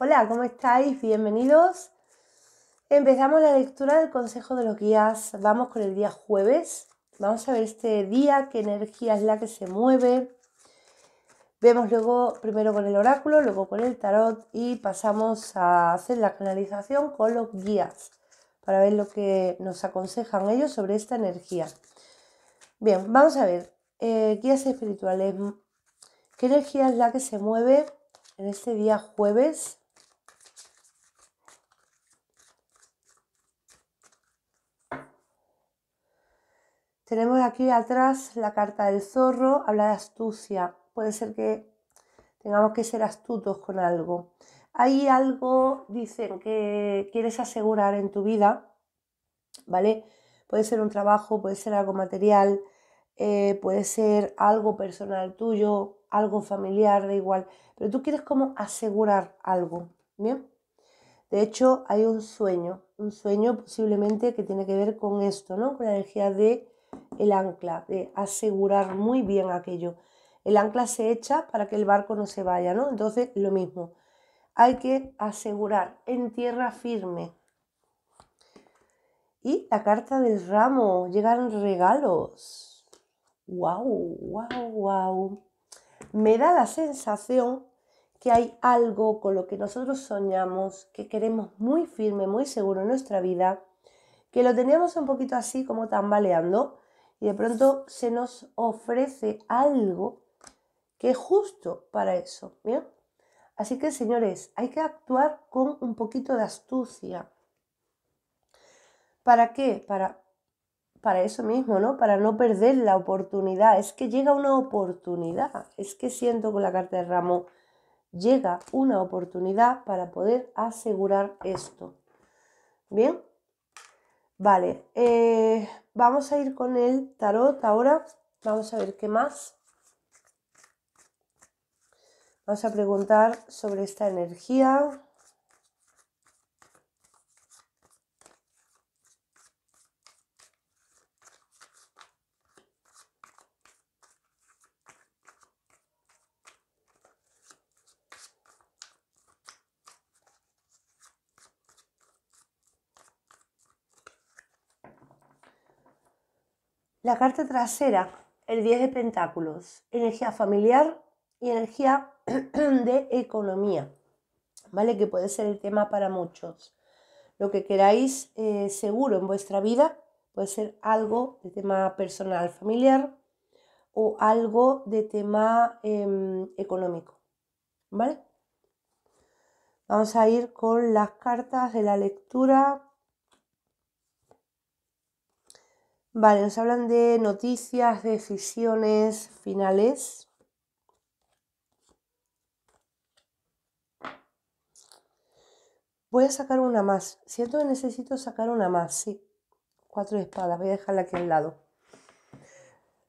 Hola, ¿cómo estáis? Bienvenidos. Empezamos la lectura del Consejo de los Guías. Vamos con el día jueves. Vamos a ver este día, qué energía es la que se mueve. Vemos luego primero con el oráculo, luego con el tarot y pasamos a hacer la canalización con los guías para ver lo que nos aconsejan ellos sobre esta energía. Bien, vamos a ver, eh, guías espirituales, ¿qué energía es la que se mueve en este día jueves? Tenemos aquí atrás la carta del zorro, habla de astucia. Puede ser que tengamos que ser astutos con algo. Hay algo, dicen, que quieres asegurar en tu vida, ¿vale? Puede ser un trabajo, puede ser algo material, eh, puede ser algo personal tuyo, algo familiar, da igual. Pero tú quieres como asegurar algo, ¿bien? De hecho, hay un sueño, un sueño posiblemente que tiene que ver con esto, ¿no? Con la energía de el ancla, de asegurar muy bien aquello. El ancla se echa para que el barco no se vaya, ¿no? Entonces, lo mismo. Hay que asegurar en tierra firme. Y la carta del ramo, llegan regalos. ¡Wow! ¡Wow! ¡Wow! Me da la sensación que hay algo con lo que nosotros soñamos, que queremos muy firme, muy seguro en nuestra vida, que lo teníamos un poquito así como tambaleando y de pronto se nos ofrece algo que es justo para eso. ¿bien? Así que señores, hay que actuar con un poquito de astucia. ¿Para qué? Para, para eso mismo, ¿no? Para no perder la oportunidad. Es que llega una oportunidad. Es que siento con la carta de ramo, llega una oportunidad para poder asegurar esto. ¿Bien? Vale, eh, Vamos a ir con el tarot ahora. Vamos a ver qué más. Vamos a preguntar sobre esta energía. La carta trasera, el 10 de Pentáculos, energía familiar y energía de economía, ¿vale? Que puede ser el tema para muchos. Lo que queráis eh, seguro en vuestra vida puede ser algo de tema personal, familiar o algo de tema em, económico, ¿vale? Vamos a ir con las cartas de la lectura Vale, nos hablan de noticias, decisiones finales. Voy a sacar una más. Siento que necesito sacar una más, sí. Cuatro espadas, voy a dejarla aquí al lado.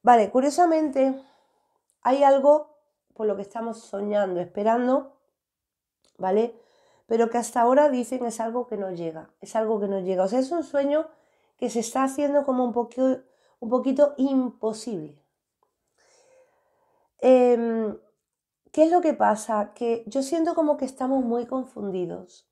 Vale, curiosamente, hay algo por lo que estamos soñando, esperando, ¿vale? Pero que hasta ahora dicen es algo que no llega, es algo que no llega. O sea, es un sueño que se está haciendo como un, poquito, un poquito imposible. Em, ¿Qué es lo que pasa? Que yo siento como que estamos muy confundidos.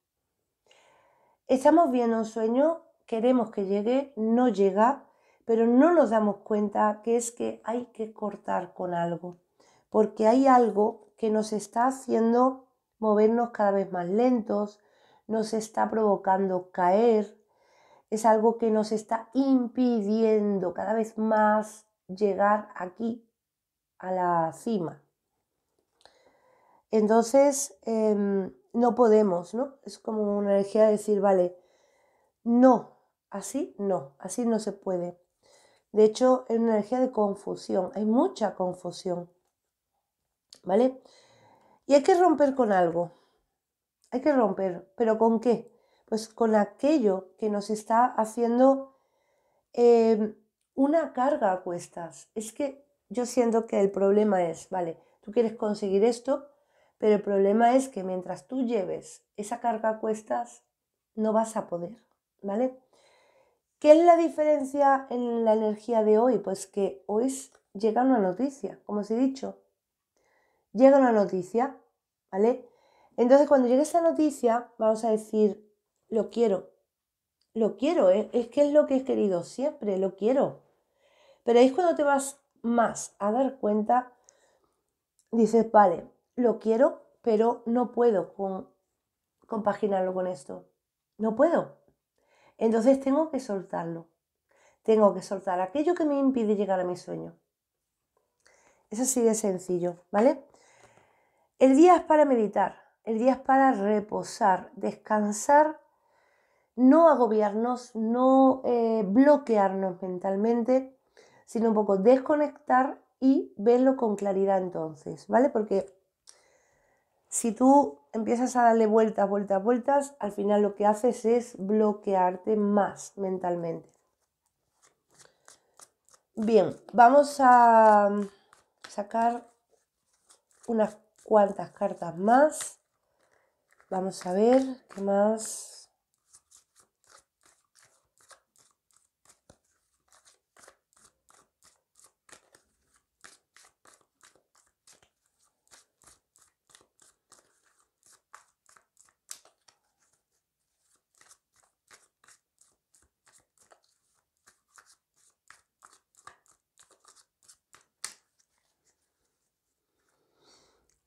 Estamos viendo un sueño, queremos que llegue, no llega, pero no nos damos cuenta que es que hay que cortar con algo, porque hay algo que nos está haciendo movernos cada vez más lentos, nos está provocando caer, es algo que nos está impidiendo cada vez más llegar aquí, a la cima. Entonces, em, no podemos, ¿no? Es como una energía de decir, vale, no, así no, así no se puede. De hecho, es una energía de confusión, hay mucha confusión, ¿vale? Y hay que romper con algo, hay que romper, pero ¿con qué? pues con aquello que nos está haciendo eh, una carga a cuestas. Es que yo siento que el problema es, vale, tú quieres conseguir esto, pero el problema es que mientras tú lleves esa carga a cuestas, no vas a poder, ¿vale? ¿Qué es la diferencia en la energía de hoy? Pues que hoy llega una noticia, como os he dicho. Llega una noticia, ¿vale? Entonces, cuando llegue esa noticia, vamos a decir, lo quiero. Lo quiero, eh, es que es lo que he querido siempre, lo quiero. Pero ahí es cuando te vas más a dar cuenta, dices, vale, lo quiero, pero no puedo con, compaginarlo con esto. No puedo. Entonces tengo que soltarlo. Tengo que soltar aquello que me impide llegar a mi sueño. Es así de sencillo, ¿vale? El día es para meditar, el día es para reposar, descansar no agobiarnos, no eh, bloquearnos mentalmente, sino un poco desconectar y verlo con claridad entonces, ¿vale? Porque si tú empiezas a darle vueltas, vueltas, vueltas, al final lo que haces es bloquearte más mentalmente. Bien, vamos a sacar unas cuantas cartas más. Vamos a ver qué más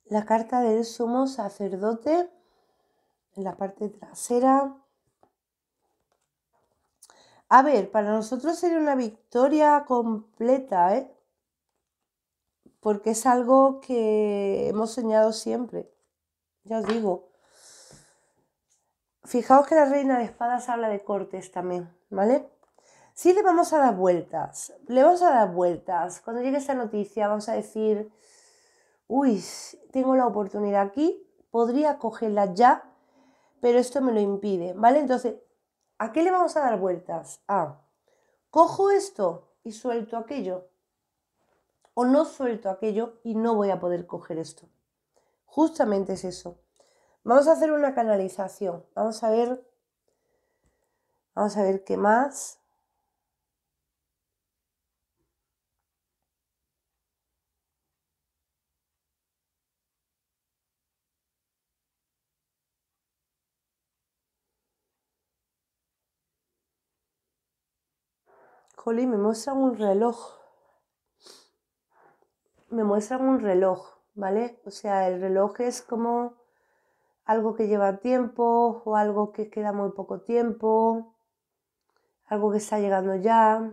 la carta del sumo sacerdote en la parte trasera. A ver, para nosotros sería una victoria completa, ¿eh? Porque es algo que hemos soñado siempre. Ya os digo. Fijaos que la reina de espadas habla de cortes también, ¿vale? Sí le vamos a dar vueltas, le vamos a dar vueltas. Cuando llegue esa noticia vamos a decir, uy, tengo la oportunidad aquí, podría cogerla ya, pero esto me lo impide, ¿vale? Entonces, ¿a qué le vamos a dar vueltas? A, cojo esto y suelto aquello, o no suelto aquello y no voy a poder coger esto. Justamente es eso. Vamos a hacer una canalización, vamos a ver, vamos a ver qué más. Jolín, me muestran un reloj. Me muestran un reloj, ¿vale? O sea, el reloj es como algo que lleva tiempo o algo que queda muy poco tiempo, algo que está llegando ya.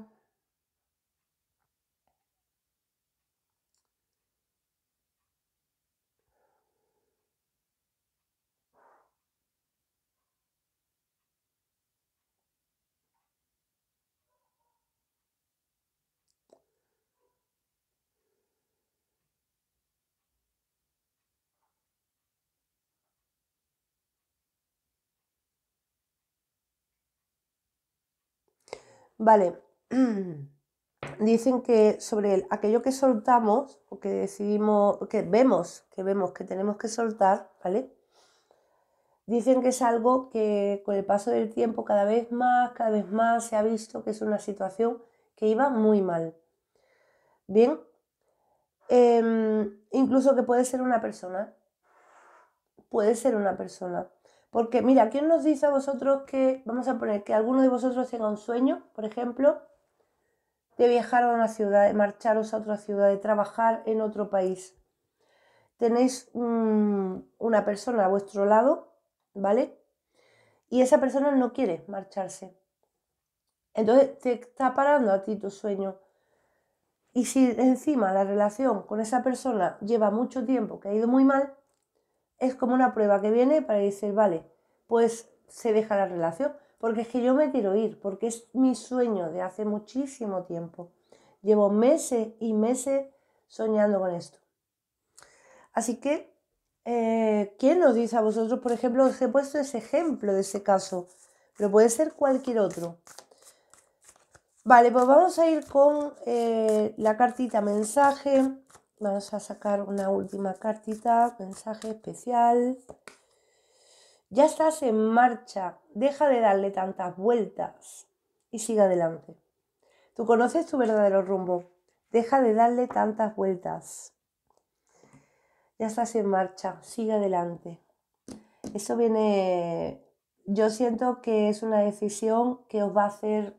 Vale, dicen que sobre aquello que soltamos o que decidimos, que vemos, que vemos que tenemos que soltar, ¿vale? Dicen que es algo que con el paso del tiempo cada vez más, cada vez más se ha visto que es una situación que iba muy mal. Bien, em, incluso que puede ser una persona, puede ser una persona. Porque mira, ¿quién nos dice a vosotros que, vamos a poner, que alguno de vosotros tenga un sueño, por ejemplo, de viajar a una ciudad, de marcharos a otra ciudad, de trabajar en otro país? Tenéis mm, una persona a vuestro lado, ¿vale? Y esa persona no quiere marcharse. Entonces te está parando a ti tu sueño. Y si encima la relación con esa persona lleva mucho tiempo que ha ido muy mal, es como una prueba que viene para decir, vale, pues se deja la relación, porque es que yo me quiero ir, porque es mi sueño de hace muchísimo tiempo. Llevo meses y meses soñando con esto. Así que, eh, ¿quién nos dice a vosotros, por ejemplo, os he puesto ese ejemplo de ese caso, pero puede ser cualquier otro? Vale, pues vamos a ir con eh, la cartita mensaje Vamos a sacar una última cartita, mensaje especial. Ya estás en marcha, deja de darle tantas vueltas y sigue adelante. Tú conoces tu verdadero rumbo, deja de darle tantas vueltas. Ya estás en marcha, sigue adelante. Eso viene, yo siento que es una decisión que os va a hacer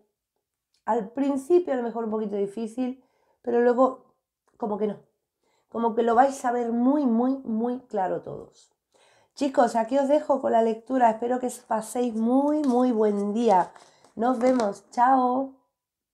al principio a lo mejor un poquito difícil, pero luego como que no, como que lo vais a ver muy, muy, muy claro todos. Chicos, aquí os dejo con la lectura. Espero que os paséis muy, muy buen día. Nos vemos. Chao.